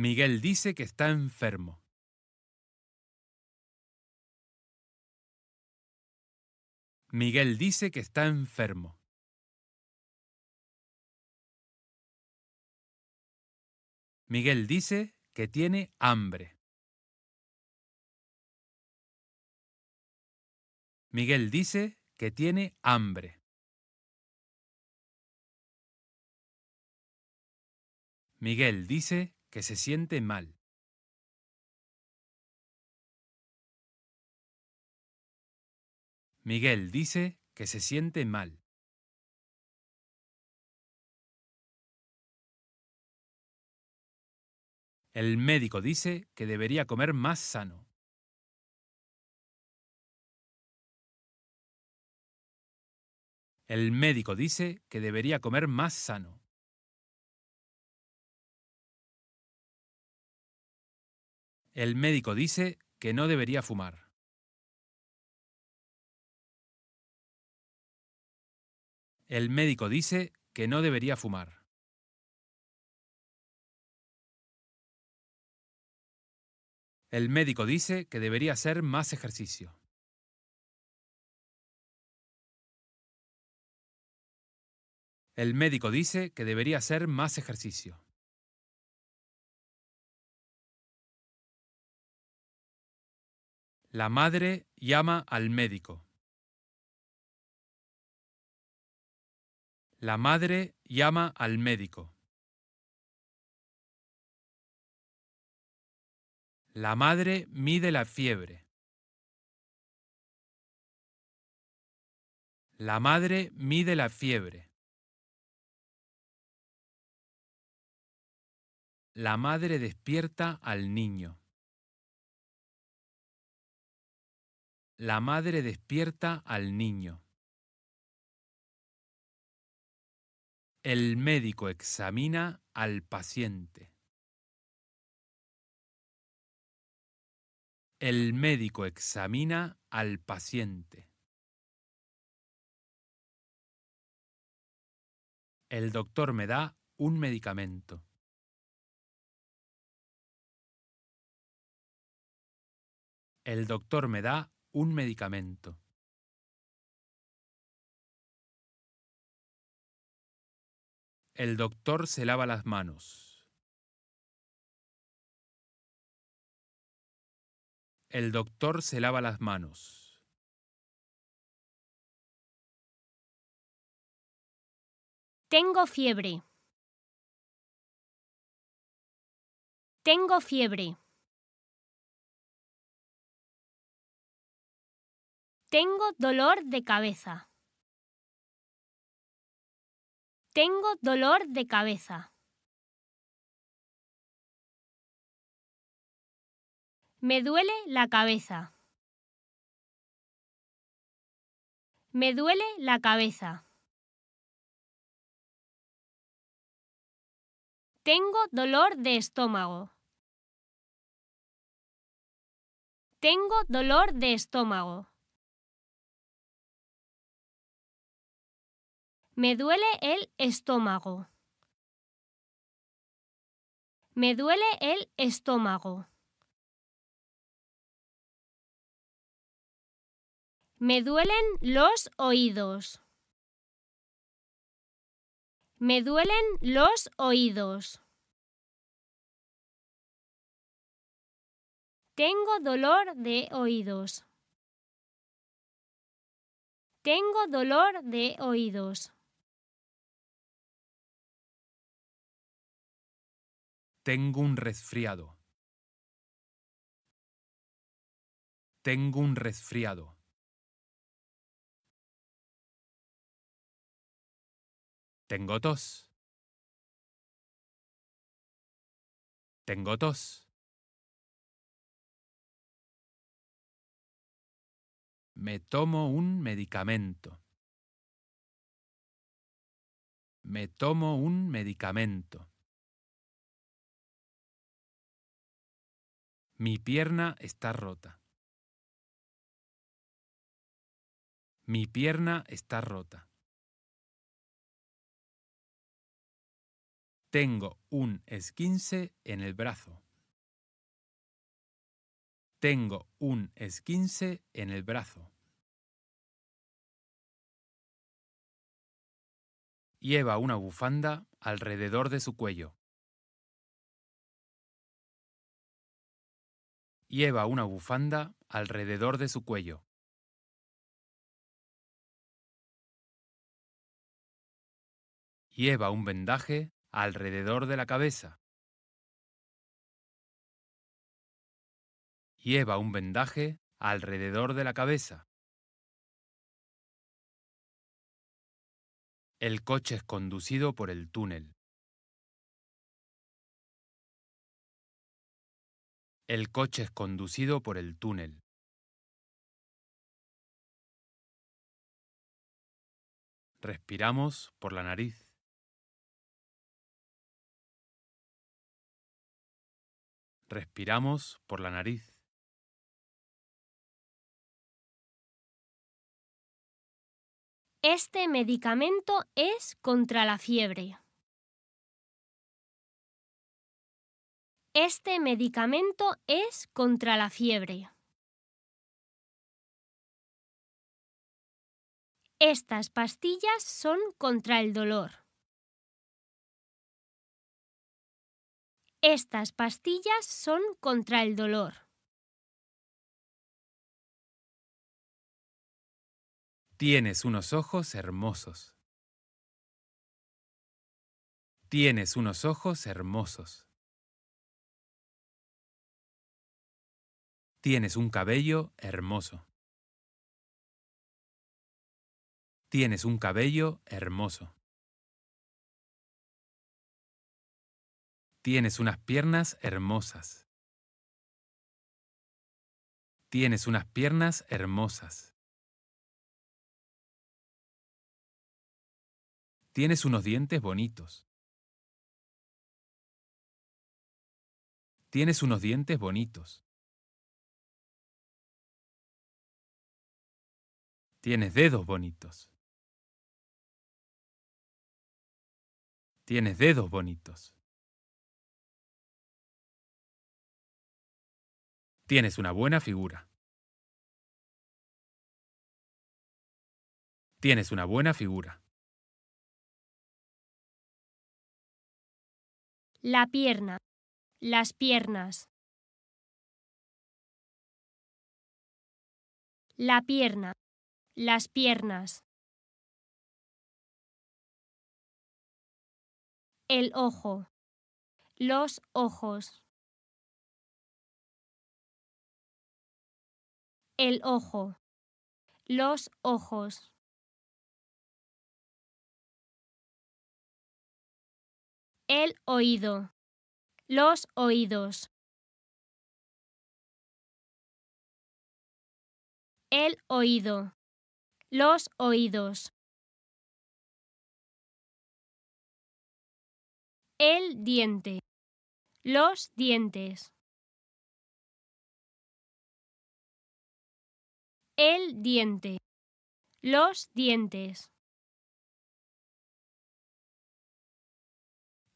Miguel dice que está enfermo. Miguel dice que está enfermo. Miguel dice que tiene hambre. Miguel dice que tiene hambre. Miguel dice que se siente mal. Miguel dice que se siente mal. El médico dice que debería comer más sano. El médico dice que debería comer más sano. El médico dice que no debería fumar. El médico dice que no debería fumar. El médico dice que debería hacer más ejercicio. El médico dice que debería hacer más ejercicio. La madre llama al médico. La madre llama al médico. La madre mide la fiebre. La madre mide la fiebre. La madre despierta al niño. La madre despierta al niño. El médico examina al paciente. El médico examina al paciente. El doctor me da un medicamento. El doctor me da un medicamento. El doctor se lava las manos. El doctor se lava las manos. Tengo fiebre. Tengo fiebre. Tengo dolor de cabeza. Tengo dolor de cabeza. Me duele la cabeza. Me duele la cabeza. Tengo dolor de estómago. Tengo dolor de estómago. Me duele el estómago. Me duele el estómago. Me duelen los oídos. Me duelen los oídos. Tengo dolor de oídos. Tengo dolor de oídos. Tengo un resfriado. Tengo un resfriado. Tengo tos. Tengo tos. Me tomo un medicamento. Me tomo un medicamento. Mi pierna está rota. Mi pierna está rota. Tengo un esquince en el brazo. Tengo un esquince en el brazo. Lleva una bufanda alrededor de su cuello. lleva una bufanda alrededor de su cuello. Lleva un vendaje alrededor de la cabeza. Lleva un vendaje alrededor de la cabeza. El coche es conducido por el túnel. El coche es conducido por el túnel. Respiramos por la nariz. Respiramos por la nariz. Este medicamento es contra la fiebre. Este medicamento es contra la fiebre. Estas pastillas son contra el dolor. Estas pastillas son contra el dolor. Tienes unos ojos hermosos. Tienes unos ojos hermosos. Tienes un cabello hermoso. Tienes un cabello hermoso. Tienes unas piernas hermosas. Tienes unas piernas hermosas. Tienes unos dientes bonitos. Tienes unos dientes bonitos. Tienes dedos bonitos. Tienes dedos bonitos. Tienes una buena figura. Tienes una buena figura. La pierna. Las piernas. La pierna. Las piernas. El ojo. Los ojos. El ojo. Los ojos. El oído. Los oídos. El oído los oídos. El diente. Los dientes. El diente. Los dientes.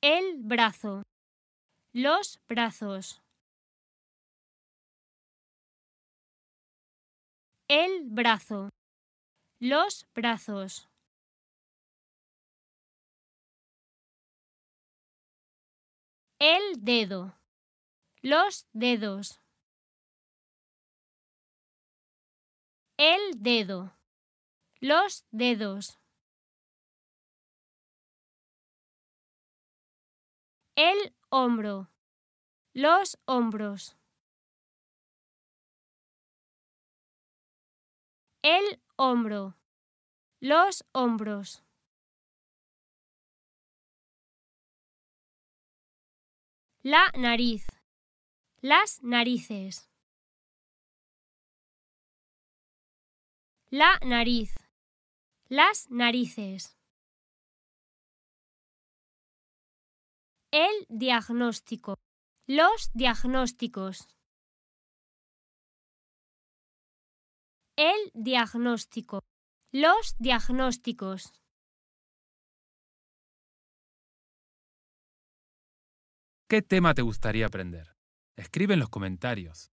El brazo. Los brazos. El brazo los brazos. El dedo. Los dedos. El dedo. Los dedos. El hombro. Los hombros hombro, los hombros. La nariz, las narices. La nariz, las narices. El diagnóstico, los diagnósticos. El diagnóstico. Los diagnósticos. ¿Qué tema te gustaría aprender? Escribe en los comentarios.